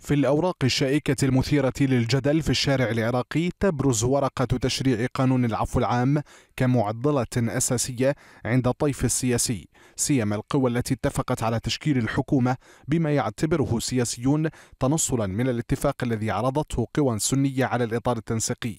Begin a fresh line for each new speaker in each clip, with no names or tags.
في الأوراق الشائكة المثيرة للجدل في الشارع العراقي تبرز ورقة تشريع قانون العفو العام كمعضلة أساسية عند الطيف السياسي سيما القوى التي اتفقت على تشكيل الحكومة بما يعتبره سياسيون تنصلا من الاتفاق الذي عرضته قوى سنية على الإطار التنسيقي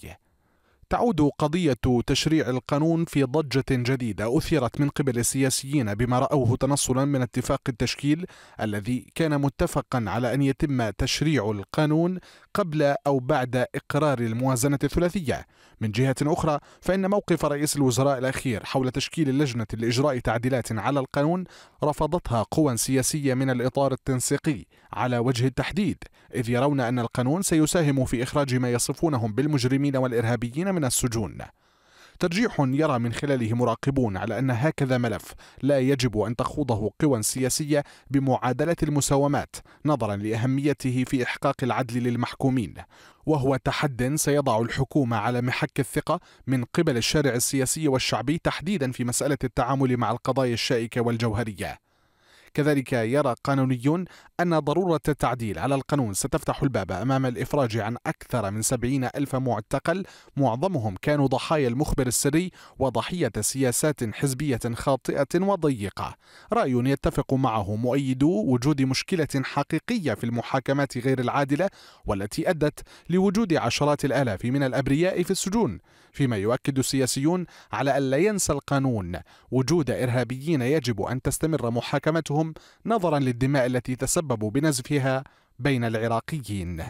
تعود قضية تشريع القانون في ضجة جديدة أثيرت من قبل السياسيين بما رأوه تنصلا من اتفاق التشكيل الذي كان متفقا على أن يتم تشريع القانون قبل أو بعد إقرار الموازنة الثلاثية من جهة أخرى فإن موقف رئيس الوزراء الأخير حول تشكيل اللجنة لإجراء تعديلات على القانون رفضتها قوى سياسية من الإطار التنسيقي على وجه التحديد إذ يرون أن القانون سيساهم في إخراج ما يصفونهم بالمجرمين والإرهابيين من السجون ترجيح يرى من خلاله مراقبون على أن هكذا ملف لا يجب أن تخوضه قوى سياسية بمعادلة المساومات نظرا لأهميته في إحقاق العدل للمحكومين وهو تحد سيضع الحكومة على محك الثقة من قبل الشارع السياسي والشعبي تحديدا في مسألة التعامل مع القضايا الشائكة والجوهرية كذلك يرى قانونيون أن ضرورة التعديل على القانون ستفتح الباب أمام الإفراج عن أكثر من سبعين ألف معتقل معظمهم كانوا ضحايا المخبر السري وضحية سياسات حزبية خاطئة وضيقة رأي يتفق معه مؤيدو وجود مشكلة حقيقية في المحاكمات غير العادلة والتي أدت لوجود عشرات الآلاف من الأبرياء في السجون فيما يؤكد السياسيون على أن لا ينسى القانون وجود إرهابيين يجب أن تستمر محاكمتهم نظرا للدماء التي تسبب تسببوا بنزفها بين العراقيين